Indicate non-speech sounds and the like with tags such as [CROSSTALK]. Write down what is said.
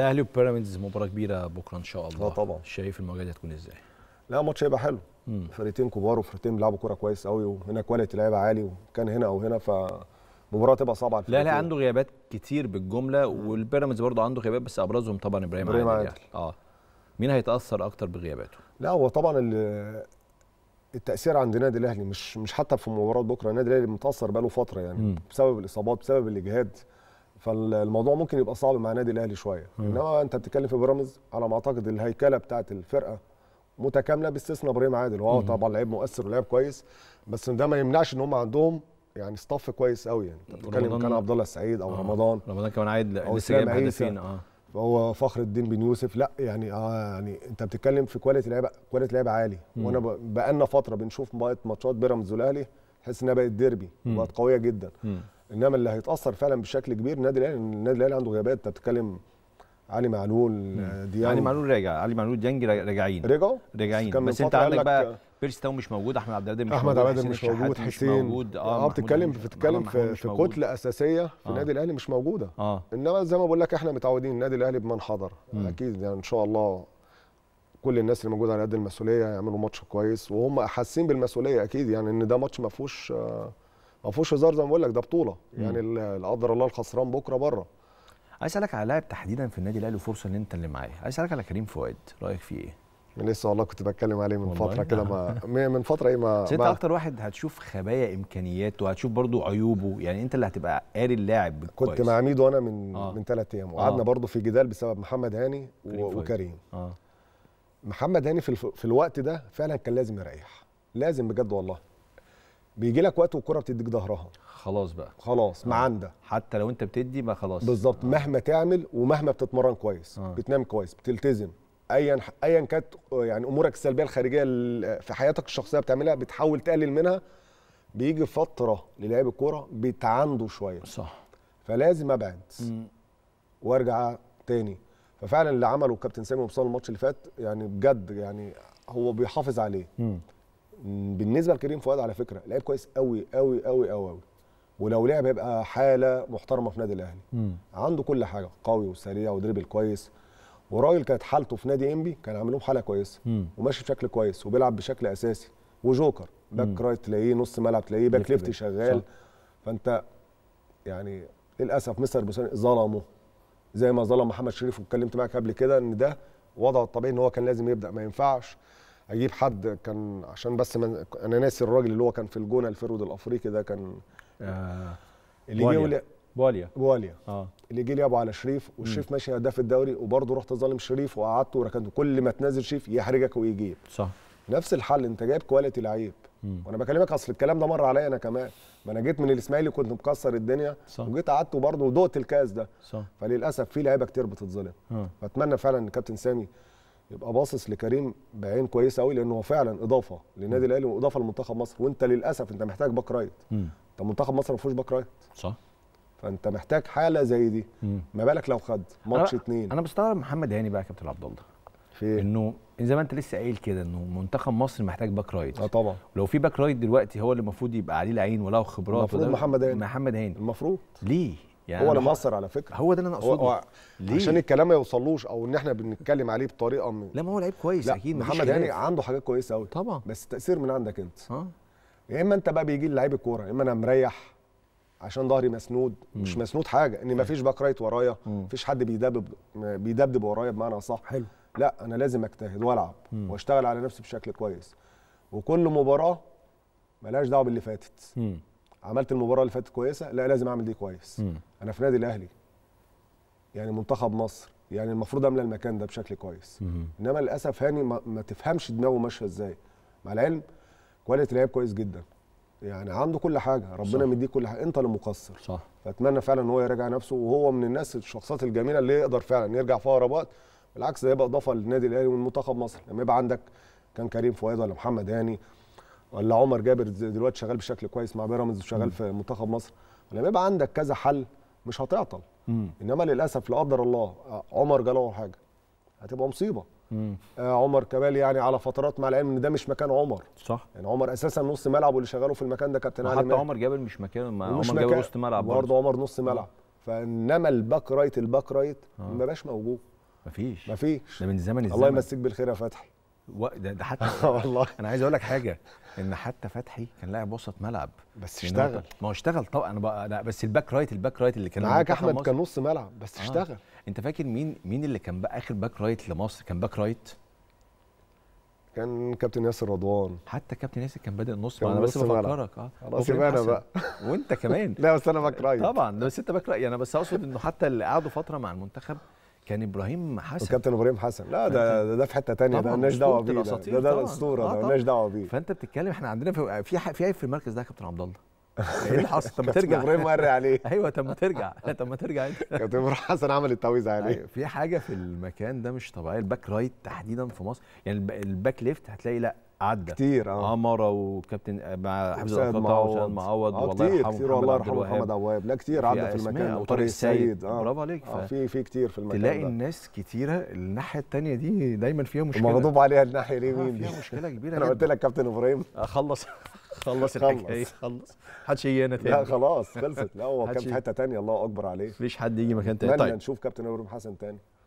الاهلي وبيراميدز مباراه كبيره بكره ان شاء الله اه طبعا شايف المواجهه دي هتكون ازاي؟ لا ماتش هيبقى حلو فريقين كبار وفريقين بيلعبوا كوره كويس قوي وهنا كواليتي لعيبه عالي وكان هنا او هنا ف مباراه تبقى صعبه على لا لا عنده غيابات كتير بالجمله والبيراميدز برضه عنده غيابات بس ابرزهم طبعا ابراهيم عادل, عادل. يعني. اه مين هيتاثر اكتر بغياباته؟ لا هو طبعا التاثير عند النادي الاهلي مش مش حتى في مباراه بكره النادي الاهلي متاثر بقاله فتره يعني م. بسبب الاصابات بسبب الاجهاد فالموضوع ممكن يبقى صعب مع النادي الاهلي شويه انما انت بتتكلم في بيراميدز على ما اعتقد الهيكله بتاعه الفرقه متكامله باستثناء ابراهيم عادل وهو طبعا لعيب مؤثر ولعيب كويس بس ده ما يمنعش ان هم عندهم يعني ستاف كويس قوي يعني انت بتتكلم كان عبد الله السعيد او آه. رمضان رمضان كمان عادل لسه جايب هدفين اه هو فخر الدين بن يوسف لا يعني آه يعني انت بتتكلم في كواليتي لعيبه كواليتي لعيبه عالي مم. وانا بقالنا فتره بنشوف ماتشات بيراميدز والاهلي تحس انها بقت ديربي بقت قويه جدا مم. انما اللي هيتاثر فعلا بشكل كبير النادي الاهلي النادي الاهلي عنده غيابات انت بتتكلم علي معلول آه، ديانج علي معلول راجع علي معلول ديانج راجعين رجعوا راجعين بس انت عندك بقى آه. بيرس تاو مش موجود احمد عبد القادر مش, موجود احمد عبد القادر مش موجود حسين آه،, اه بتتكلم بتتكلم في, في كتله اساسيه في آه. النادي الاهلي مش موجوده آه. انما زي ما بقول لك احنا متعودين النادي الاهلي بمن حضر اكيد يعني ان شاء الله كل الناس اللي موجوده على قد المسؤوليه يعملوا ماتش كويس وهم حاسين بالمسؤوليه اكيد يعني ان ده ماتش ما فيهوش آه ما فيهوش هزار زي ما بقول لك ده بطوله يعني لا قدر الله الخسران بكره بره عايز اسالك على لاعب تحديدا في النادي الاهلي وفرصه ان انت اللي معاه عايز اسالك على كريم فؤاد رايك فيه ايه لسه والله كنت بتكلم عليه من فتره كده ما [LAUGHS] من فتره ايه ما انت اكتر واحد هتشوف خبايا امكانياته هتشوف برضو عيوبه يعني انت اللي هتبقى قاري اللاعب كنت كويس. مع ميدو وانا من آه. من ثلاث ايام آه. وقعدنا آه. برضو في جدال بسبب محمد هاني كريم وكريم آه. محمد هاني في, الف... في الوقت ده فعلا كان لازم يريح لازم بجد والله بيجي لك وقت والكره بتديك ظهرها خلاص بقى خلاص ما آه. عنده حتى لو انت بتدي ما خلاص بالظبط آه. مهما تعمل ومهما بتتمرن كويس آه. بتنام كويس بتلتزم ايا ايا كانت آه، يعني امورك السلبيه الخارجيه في حياتك الشخصيه بتعملها بتحاول تقلل منها بيجي فتره للاعيب الكوره بتعنده شويه صح فلازم ابعد وارجع تاني ففعلا اللي عمله الكابتن سامي وصال الماتش اللي فات يعني بجد يعني هو بيحافظ عليه مم. بالنسبه لكريم فؤاد على فكره لعيب كويس قوي قوي قوي قوي قوي ولو لعب هيبقى حاله محترمه في النادي الاهلي عنده كل حاجه قوي وسريع ودريبل كويس وراجل كانت حالته في نادي انبي كان عامل لهم حاله كويسه وماشي بشكل كويس وبيلعب بشكل اساسي وجوكر باك رايت تلاقيه نص ملعب تلاقيه باك ليفت شغال فانت يعني للاسف مستر بوساني ظلمه زي ما ظلم محمد شريف واتكلمت معاك قبل كده ان ده وضعه الطبيعي ان هو كان لازم يبدا ما ينفعش اجيب حد كان عشان بس من انا ناسي الراجل اللي هو كان في الجونه الفرود الافريقي ده كان آه اللي جه بواليا بواليا اه اللي جه لي ابو على شريف والشريف ماشي هداف الدوري وبرضه رحت ظالم شريف وقعدت وركنت كل ما تنزل شريف يحرجك ويجيب صح نفس الحل انت جايب كواليتي لعيب وانا بكلمك اصل الكلام ده مر عليا انا كمان ما انا جيت من الاسماعيلي كنت مكسر الدنيا صح. وجيت قعدت وبرده ودقت الكاس ده صح. فللاسف في لعيبه كتير بتتظلم فاتمنى آه. فعلا ان كابتن سامي يبقى باصص لكريم بعين كويسه قوي لانه هو فعلا اضافه للنادي الاهلي واضافه لمنتخب مصر وانت للاسف انت محتاج باك رايت انت منتخب مصر ما فيهوش باك رايت صح فانت محتاج حاله زي دي ما بالك لو خد ماتش اثنين اتنين انا مستغرب محمد هاني بقى يا كابتن عبد الله في إيه؟ انه زي ما انت لسه قايل كده انه منتخب مصر محتاج باك رايت اه طبعا ولو في باك رايت دلوقتي هو اللي المفروض يبقى عليه العين وله خبرات المفروض محمد هاني محمد هاني المفروض ليه يعني هو اللي مأثر على فكره هو ده اللي انا اقصده ليه؟ عشان الكلام ما يوصلوش او ان احنا بنتكلم عليه بطريقه من لا ما هو لعيب كويس لا اكيد محمد هاني عنده حاجات كويسه قوي طبعا بس التاثير من عندك انت آه. يا اما انت بقى بيجي لعيب الكوره يا اما انا مريح عشان ظهري مسنود مم. مش مسنود حاجه ان مفيش باك رايت ورايا مفيش حد بيدبب بيدبدب ورايا بمعنى صح حلو لا انا لازم اجتهد والعب مم. واشتغل على نفسي بشكل كويس وكل مباراه ملهاش دعوه باللي فاتت مم. عملت المباراه اللي فاتت كويسه لا لازم اعمل دي كويس مم. انا في نادي الاهلي يعني منتخب مصر يعني المفروض املى المكان ده بشكل كويس مم. انما للاسف هاني ما, ما تفهمش دماغه ماشيه ازاي مع العلم كواليتي لعيب كويس جدا يعني عنده كل حاجه ربنا مديه كل حاجه انت اللي مقصر صح فاتمنى فعلا ان هو يراجع نفسه وهو من الناس الشخصيات الجميله اللي يقدر فعلا يرجع فيها رباط بالعكس ده يبقى اضافه للنادي الاهلي والمنتخب مصر لما يبقى عندك كان كريم فؤاد ولا محمد هاني ولا عمر جابر دلوقتي شغال بشكل كويس مع بيراميدز وشغال في منتخب مصر لما يبقى عندك كذا حل مش هتعطل مم. انما للاسف لا قدر الله آه، عمر جاله حاجه هتبقى مصيبه آه عمر كمال يعني على فترات مع العلم ان ده مش مكان عمر صح يعني عمر اساسا نص ملعب واللي شغاله في المكان ده كابتن علي حتى عمر جابر مش مكان ما عمر جابر نص ملعب برضه عمر نص ملعب فانما الباك رايت الباك رايت آه. ما بقاش موجود مفيش مفيش ده من زمن الزمن الله يمسيك بالخير يا فتحي و... ده, ده حتى [LAUGHS] آه، والله انا عايز اقول لك حاجه ان حتى فتحي كان لاعب وسط ملعب بس اشتغل ما هو اشتغل طبعا انا, بقى... لا بس الباك رايت الباك رايت اللي كان معاك احمد مصر. كان نص ملعب بس آه. اشتغل آه. انت فاكر مين مين اللي كان بقى اخر باك رايت لمصر كان باك رايت كان كابتن ياسر رضوان حتى كابتن ياسر كان بادئ نص انا بس بفكرك اه خلاص انا بقى [LAUGHS] وانت كمان [LAUGHS] لا بس انا باك رايت طبعا بس انت باك رايت يعني انا بس اقصد انه حتى اللي قعدوا فتره مع المنتخب كان ابراهيم حسن كابتن ابراهيم حسن لا ده ده في حته ثانيه ده مالناش دعوه بيه ده ده, الاسطوره ده مالناش دعوه بيه فانت بتتكلم احنا عندنا في في في في المركز ده يا كابتن عبد الله [LAUGHS] ايه اللي حصل؟ طب ما ترجع ابراهيم مري عليه [LAUGHS] ايوه طب ما ترجع طب ما ترجع انت [LAUGHS] كابتن ابراهيم حسن عمل التعويذه عليه أيوة، في حاجه في المكان ده مش طبيعيه الباك رايت تحديدا في مصر يعني الباك ليفت هتلاقي لا عدى كتير اه عمارة وكابتن آه، مع حفظ القطع وسند معوض آه والله كتير كتير والله يرحمه محمد عواب لا كتير عدى في المكان وطارق السيد اه برافو عليك اه في في كتير في المكان تلاقي ده. الناس كتيره الناحيه الثانيه دي دايما فيها مشكله مغضوب عليها الناحيه اليمين آه، دي فيها مشكله كبيره [LAUGHS] انا قلت لك كابتن ابراهيم اخلص آه، [LAUGHS] خلص الحكايه خلص محدش يجي هنا تاني لا خلاص خلصت لا هو كان في حته ثانيه الله اكبر عليه مفيش حد يجي مكان تاني طيب نشوف كابتن ابراهيم حسن تاني